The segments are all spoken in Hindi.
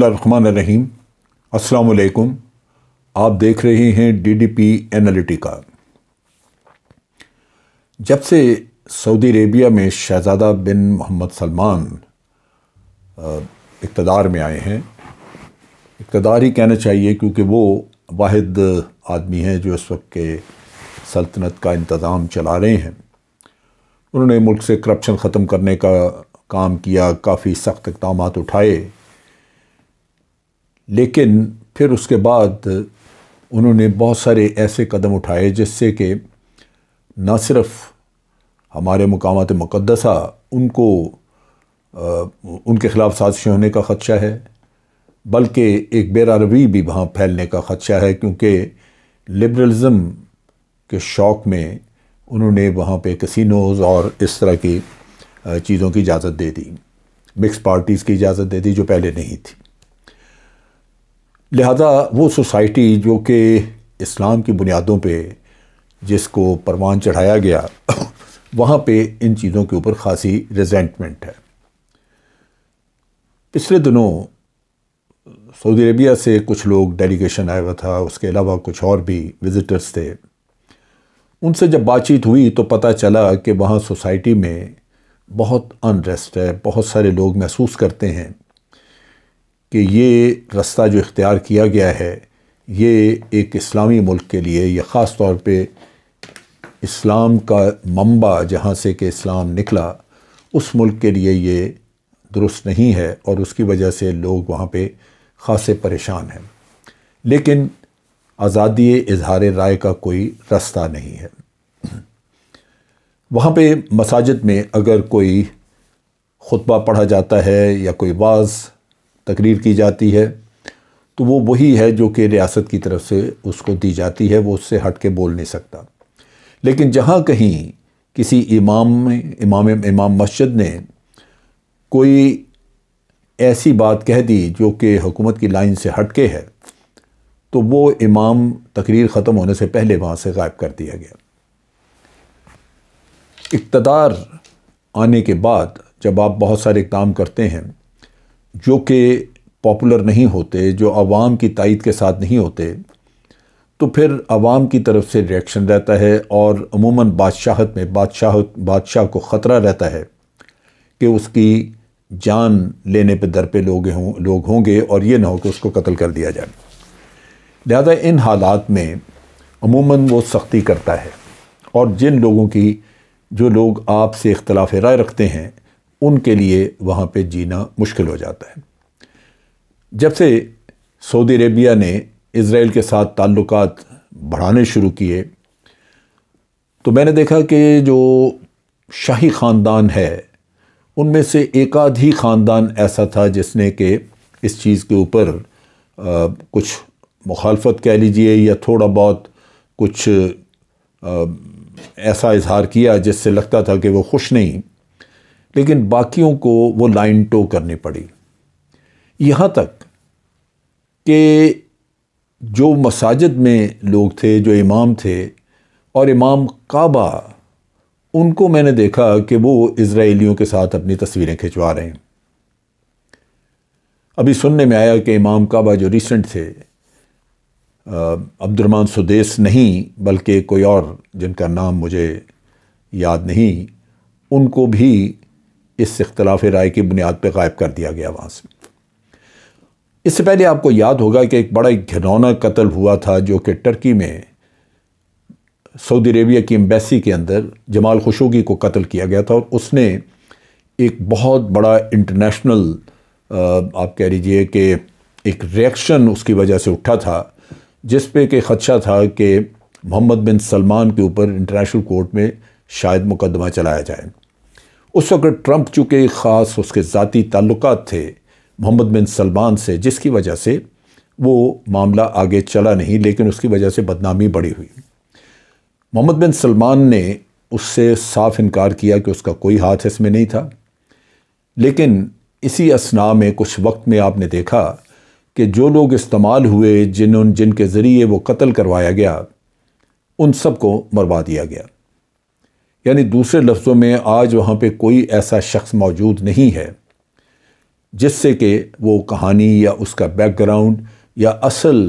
बसमीम अस्सलाम आप देख रहे हैं डीडीपी एनालिटिका जब से सऊदी अरेबिया में शहज़ादा बिन मोहम्मद सलमान इकतदार में आए हैं इकतदार ही कहना चाहिए क्योंकि वो वाद आदमी हैं जो इस वक्त के सल्तनत का इंतज़ाम चला रहे हैं उन्होंने मुल्क से करप्शन ख़त्म करने का काम किया काफ़ी सख्त इकदाम उठाए लेकिन फिर उसके बाद उन्होंने बहुत सारे ऐसे कदम उठाए जिससे कि न सिर्फ हमारे मकामत मुक़दसा उनको आ, उनके ख़िलाफ़ साजिश होने का ख़दशा है बल्कि एक बेरारवी भी वहाँ फैलने का ख़दशा है क्योंकि लिबरलिज़म के शौक़ में उन्होंने वहाँ पे कसिनोज़ और इस तरह की चीज़ों की इजाज़त दे दी मिक्स पार्टीज़ की इजाज़त दे दी जो पहले नहीं थी लिहाजा वो सोसाइटी जो कि इस्लाम की बुनियादों पे जिसको परवान चढ़ाया गया वहाँ पे इन चीज़ों के ऊपर ख़ासी रिजेंटमेंट है पिछले दिनों सऊदी अरबिया से कुछ लोग डेलीगेशन आया हुआ था उसके अलावा कुछ और भी विज़िटर्स थे उनसे जब बातचीत हुई तो पता चला कि वहाँ सोसाइटी में बहुत अनरेस्ट है बहुत सारे लोग महसूस करते हैं कि ये रास्ता जो इख्तियार किया गया है ये एक इस्लामी मुल्क के लिए या ख़ास तौर पर इस्लाम का मम्बा जहाँ से कि इस्लाम निकला उस मुल्क के लिए ये दुरुस्त नहीं है और उसकी वजह से लोग वहाँ पर ख़ास परेशान हैं लेकिन आज़ादी इजहार राय का कोई रास्ता नहीं है वहाँ पर मसाजिद में अगर कोई ख़ुतबा पढ़ा जाता है या कोई बाज़ तकरीर की जाती है तो वो वही है जो कि रियासत की तरफ से उसको दी जाती है वो उससे हट के बोल नहीं सकता लेकिन जहाँ कहीं किसी इमाम इमाम इमाम मस्जिद ने कोई ऐसी बात कह दी जो कि हुकूमत की लाइन से हट के है तो वो इमाम तकरीर ख़त्म होने से पहले वहाँ से गायब कर दिया गया इकतदार आने के बाद जब आप बहुत सारे काम करते हैं जो कि पॉपुलर नहीं होते जो आवाम की तइद के साथ नहीं होते तो फिर आवाम की तरफ से रिएक्शन रहता है और अमूमन बादशाहत में बादशाह बादशाह को ख़तरा रहता है कि उसकी जान लेने पे दर पे लोग हों लोग होंगे और ये ना हो कि उसको कत्ल कर दिया जाए लिहाजा इन हालात में अमूमन वो सख्ती करता है और जिन लोगों की जो लोग आपसे इख्तलाफ राय रखते हैं उनके लिए वहाँ पे जीना मुश्किल हो जाता है जब से सऊदी अरेबिया ने इसराइल के साथ ताल्लुक बढ़ाने शुरू किए तो मैंने देखा कि जो शाही ख़ानदान है उनमें से एकाध ही ख़ानदान ऐसा था जिसने के इस चीज़ के ऊपर कुछ मुखालफत कह लीजिए या थोड़ा बहुत कुछ आ, ऐसा इजहार किया जिससे लगता था कि वो खुश नहीं लेकिन बाकियों को वो लाइन टो करनी पड़ी यहाँ तक कि जो मसाजिद में लोग थे जो इमाम थे और इमाम काबा उनको मैंने देखा कि वो इसराइलियों के साथ अपनी तस्वीरें खिंचवा रहे हैं अभी सुनने में आया कि इमाम काबा जो रिसेंट थे अब्दुलरमान सुदेस नहीं बल्कि कोई और जिनका नाम मुझे याद नहीं उनको भी इस इख्तलाफ राय की बुनियाद पर गायब कर दिया गया वहाँ से इससे पहले आपको याद होगा कि एक बड़ा ही घिनौना कत्ल हुआ था जो कि टर्की में सऊदी अरेबिया की एम्बेसी के अंदर जमाल खुशोगी को कत्ल किया गया था और उसने एक बहुत बड़ा इंटरनेशनल आप कह लीजिए कि एक रिएक्शन उसकी वजह से उठा था जिस पे कि ख़दशा था कि मोहम्मद बिन सलमान के ऊपर इंटरनेशनल कोर्ट में शायद मुकदमा चलाया जाए उस वक्त ट्रंप चूँकि ख़ास उसके ज़ाती ताल्लुक थे मोहम्मद बिन सलमान से जिसकी वजह से वो मामला आगे चला नहीं लेकिन उसकी वजह से बदनामी बढ़ी हुई मोहम्मद बिन सलमान ने उससे साफ इनकार किया कि उसका कोई हाथ इसमें नहीं था लेकिन इसी असना में कुछ वक्त में आपने देखा कि जो लोग इस्तेमाल हुए जिन जिनके ज़रिए वो कत्ल करवाया गया उन सबको मरवा दिया गया यानी दूसरे लफ्ज़ों में आज वहाँ पे कोई ऐसा शख्स मौजूद नहीं है जिससे कि वो कहानी या उसका बैकग्राउंड या असल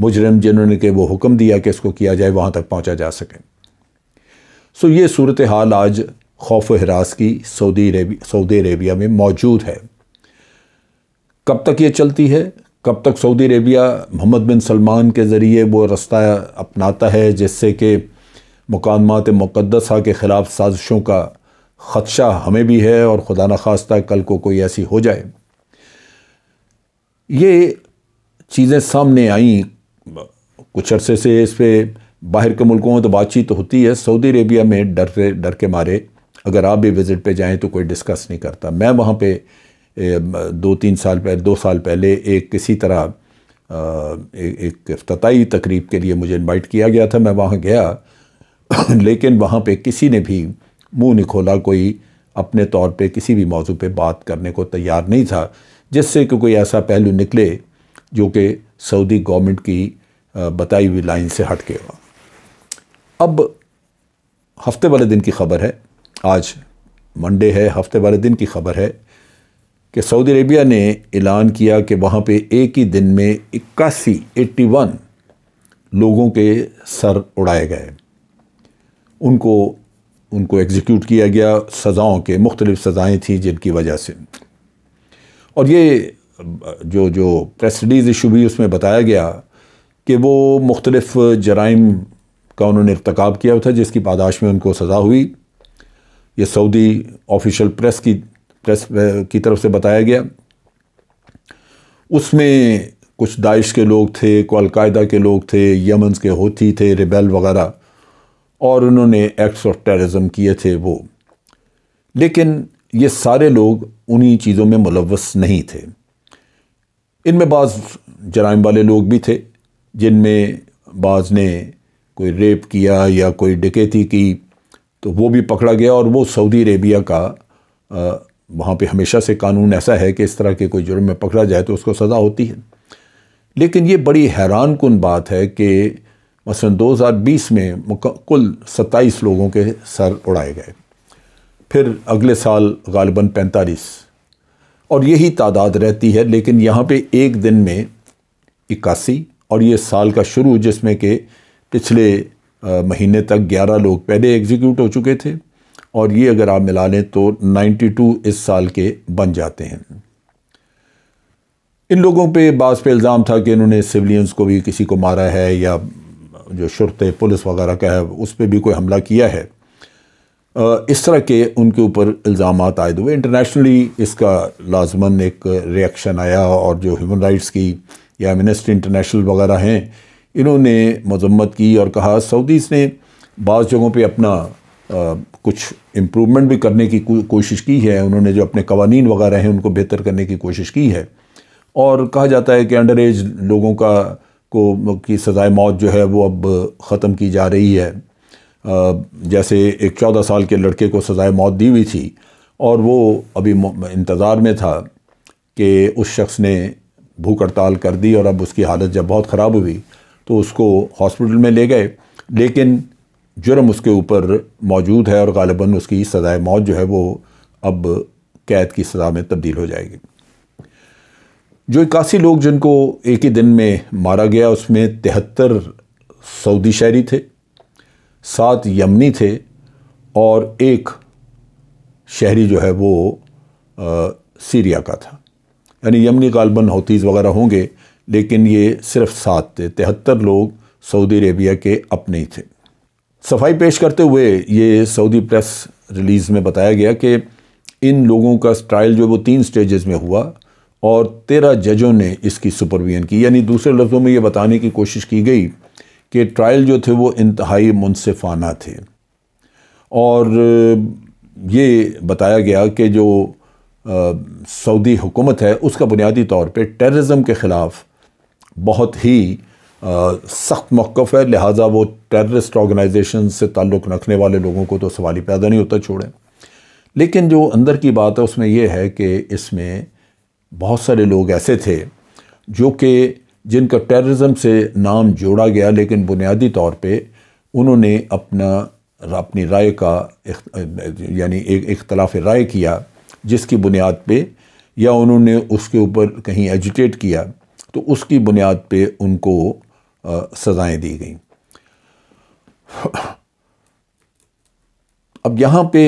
मुजरम जिन्होंने के वो हुक्म दिया कि इसको किया जाए वहाँ तक पहुँचा जा सके सो ये सूरत हाल आज खौफ व हरास की सऊदी अरेबिया सऊदी अरेबिया में मौजूद है कब तक ये चलती है कब तक Saudi Arabia Mohammed bin Salman के ज़रिए वो रास्ता अपनाता है जिससे कि मकामत मुक़दसा के ख़िलाफ़ साजिशों का ख़दशा हमें भी है और ख़ुदा न खास्ता कल को कोई ऐसी हो जाए ये चीज़ें सामने आई कुछ अरसे से इस पर बाहर के मुल्कों में तो बातचीत तो होती है सऊदी अरेबिया में डर से डर के मारे अगर आप भी विज़िट पे जाएं तो कोई डिस्कस नहीं करता मैं वहाँ पे दो तीन साल पहले दो साल पहले एक किसी तरह एक अफ्ताही तकरीब के लिए मुझे इनवाइट किया गया था मैं वहाँ गया लेकिन वहाँ पे किसी ने भी मुंह नहीं खोला कोई अपने तौर पे किसी भी मौजू पे बात करने को तैयार नहीं था जिससे कि कोई ऐसा पहलू निकले जो कि सऊदी गवर्नमेंट की बताई हुई लाइन से हट के हुआ अब हफ्ते वाले दिन की खबर है आज मंडे है हफ्ते वाले दिन की खबर है कि सऊदी अरेबिया ने ऐलान किया कि वहाँ पे एक ही दिन में इक्यासी एट्टी वन लोगों के सर उड़ाए गए उनको उनको एग्जीक्यूट किया गया सज़ाओं के मुख्तलिफ सज़ाएँ थीं जिनकी वजह से और ये जो जो प्रेस रिलीज इशू भी उसमें बताया गया कि वो मुख्तलिफ जराइम का उन्होंने इरतकब किया था जिसकी पादाश में उनको सज़ा हुई ये सऊदी ऑफिशियल प्रेस की प्रेस की तरफ से बताया गया उसमें कुछ दाइश के लोग थे को अलकायदा के लोग थे यमन के होती थे रिबेल वगैरह और उन्होंने एक्ट्स ऑफ टेररिज्म किए थे वो लेकिन ये सारे लोग उन्हीं चीज़ों में मुलवस नहीं थे इनमें बाज़ जराइम वाले लोग भी थे जिनमें बाज़ ने कोई रेप किया या कोई डकैती की तो वो भी पकड़ा गया और वो सऊदी अरेबिया का आ, वहाँ पे हमेशा से कानून ऐसा है कि इस तरह के कोई जुर्म में पकड़ा जाए तो उसको सज़ा होती है लेकिन ये बड़ी हैरान कन बात है कि मसल 2020 में कुल 27 लोगों के सर उड़ाए गए फिर अगले साल गालिबा पैंतालीस और यही तादाद रहती है लेकिन यहाँ पे एक दिन में इक्यासी और ये साल का शुरू जिसमें कि पिछले महीने तक 11 लोग पहले एग्जीक्यूट हो चुके थे और ये अगर आप मिला लें तो 92 इस साल के बन जाते हैं इन लोगों पे बास पे इल्ज़ाम था कि इन्होंने सिविलियंस को भी किसी को मारा है या जो शुरत पुलिस वगैरह का है उस पर भी कोई हमला किया है इस तरह के उनके ऊपर इल्ज़ाम आयद हुए इंटरनेशनली इसका लाजमन एक रिएक्शन आया और जो ह्यूमन राइट्स की या मिनिस्ट्री इंटरनेशनल वगैरह हैं इन्होंने मजम्मत की और कहा सऊदीज़ ने बाज़ जगहों पर अपना आ, कुछ इम्प्रूवमेंट भी करने की को, कोशिश की है उन्होंने जो अपने कवानीन वगैरह हैं उनको बेहतर करने की कोशिश की है और कहा जाता है कि अंडर एज लोगों का को की सज़ाए मौत जो है वो अब ख़त्म की जा रही है जैसे एक चौदह साल के लड़के को सज़ाए मौत दी हुई थी और वो अभी इंतज़ार में था कि उस शख्स ने भूख हड़ताल कर दी और अब उसकी हालत जब बहुत ख़राब हुई तो उसको हॉस्पिटल में ले गए लेकिन जुर्म उसके ऊपर मौजूद है और गालिबा उसकी सज़ाए मौत जो है वो अब कैद की सज़ा में तब्दील हो जाएगी जो इक्यासी लोग जिनको एक ही दिन में मारा गया उसमें तिहत्तर सऊदी शहरी थे सात यमनी थे और एक शहरी जो है वो आ, सीरिया का था यानी यमनी गालबन होतीज वगैरह होंगे लेकिन ये सिर्फ सात थे तिहत्तर लोग सऊदी अरेबिया के अपने ही थे सफाई पेश करते हुए ये सऊदी प्रेस रिलीज़ में बताया गया कि इन लोगों का ट्रायल जो वो तीन स्टेजेस में हुआ और तेरह जजों ने इसकी सुपरविजन की यानी दूसरे लफ्ज़ों में ये बताने की कोशिश की गई कि ट्रायल जो थे वो इंतहाई मुनफाना थे और ये बताया गया कि जो आ, सऊदी हुकूमत है उसका बुनियादी तौर पे टेर्रज़म के ख़िलाफ़ बहुत ही सख्त मौक़ है लिहाजा वो टेररिस्ट ऑर्गेनाइजेशन से ताल्लुक़ रखने वाले लोगों को तो सवाल ही पैदा नहीं होता छोड़ें लेकिन जो अंदर की बात है उसमें यह है कि इसमें बहुत सारे लोग ऐसे थे जो कि जिनका टेररिज्म से नाम जोड़ा गया लेकिन बुनियादी तौर पे उन्होंने अपना अपनी राय का यानी एक इख्तलाफ राय किया जिसकी बुनियाद पे या उन्होंने उसके ऊपर कहीं एजुटेट किया तो उसकी बुनियाद पे उनको सज़ाएं दी गई अब यहाँ पे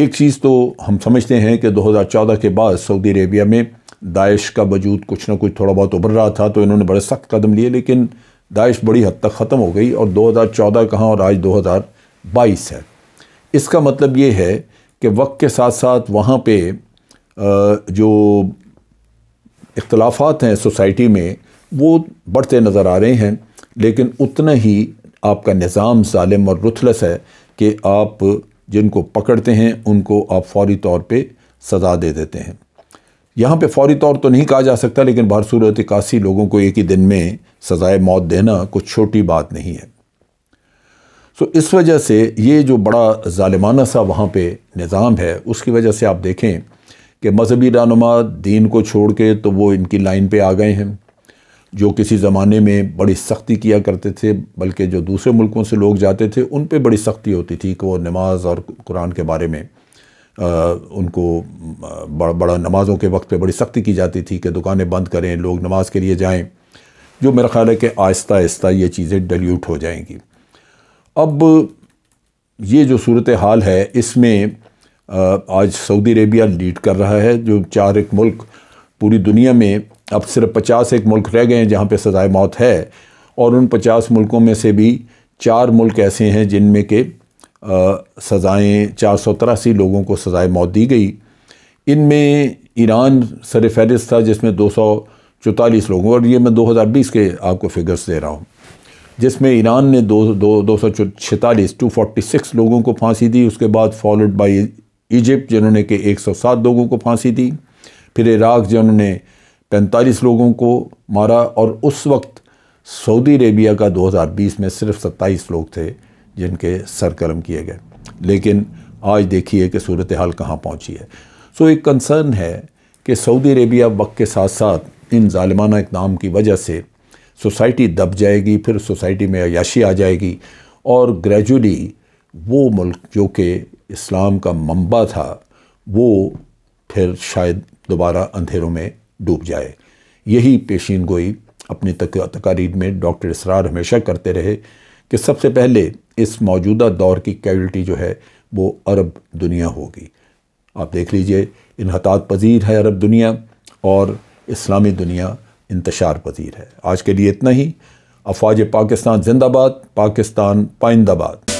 एक चीज़ तो हम समझते हैं कि 2014 के बाद सऊदी अरेबिया में दाइश का वजूद कुछ ना कुछ थोड़ा बहुत उभर रहा था तो इन्होंने बड़े सख्त कदम लिए लेकिन दाइश बड़ी हद तक ख़त्म हो गई और 2014 कहाँ और आज 2022 है इसका मतलब ये है कि वक्त के साथ साथ वहाँ पे जो इख्लाफात हैं सोसाइटी में वो बढ़ते नज़र आ रहे हैं लेकिन उतना ही आपका निज़ाम ालम और रुथलस है कि आप जिनको पकड़ते हैं उनको आप फौरी तौर पे सज़ा दे देते हैं यहाँ पे फौरी तौर तो नहीं कहा जा सकता लेकिन बाहर सूरत लोगों को एक ही दिन में सज़ाए मौत देना कुछ छोटी बात नहीं है सो इस वजह से ये जो बड़ा ालिमाना सा वहाँ पर निज़ाम है उसकी वजह से आप देखें कि मजहबी रहनुमा दीन को छोड़ के तो वो इनकी लाइन पे आ गए हैं जो किसी ज़माने में बड़ी सख्ती किया करते थे बल्कि जो दूसरे मुल्कों से लोग जाते थे उन पर बड़ी सख्ती होती थी कि वो नमाज और कुरान के बारे में आ, उनको बड़ा बड़ा नमाज़ों के वक्त पे बड़ी सख्ती की जाती थी कि दुकानें बंद करें लोग नमाज के लिए जाएं जो मेरा ख़्याल है कि आहिस्ता आहिस्ता ये चीज़ें डल्यूट हो जाएंगी अब ये जो सूरत हाल है इसमें आज सऊदी अरेबिया लीड कर रहा है जो चार एक मुल्क पूरी दुनिया में अब सिर्फ पचास एक मुल्क रह गए हैं जहाँ पर सज़ाए मौत है और उन पचास मुल्कों में से भी चार मुल्क ऐसे हैं जिनमें के सज़ाएँ चार सौ तिरासी लोगों को सज़ाए मौत दी गई इनमें ईरान सर फहरिस्त था जिसमें दो सौ चौतालीस लोगों और ये मैं दो हज़ार बीस के आपको फिगर्स दे रहा हूँ जिसमें ईरान ने दो दो दो सौ छतालीस टू फोर्टी सिक्स लोगों को फांसी दी उसके बाद फॉलोड बाई इजिप्ट जिन्होंने के एक सौ सात लोगों को फांसी दी फिर इराक जिन्होंने पैंतालीस लोगों को मारा और उस वक्त सऊदी अरेबिया का 2020 में सिर्फ सत्ताईस लोग थे जिनके सर कलम किए गए लेकिन आज देखिए कि सूरत हाल कहाँ पहुँची है सो एक कंसर्न है कि सऊदी अरेबिया वक्त के साथ साथ इन ालिमाना इकदाम की वजह से सोसाइटी दब जाएगी फिर सोसाइटी में अयाशी आ जाएगी और ग्रेजुअली वो मुल्क जो कि इस्लाम का मंबा था वो फिर शायद दोबारा अंधेरों में डूब जाए यही पेशीन गोई अपनी तक तकारीर में डॉक्टर इसरार हमेशा करते रहे कि सबसे पहले इस मौजूदा दौर की कैजुअल्टी जो है वो अरब दुनिया होगी आप देख लीजिए इनहतात पजीर है अरब दुनिया और इस्लामी दुनिया इंतशार पजीर है आज के लिए इतना ही अफवाज पाकिस्तान जिंदाबाद पाकिस्तान पाइंदाबाद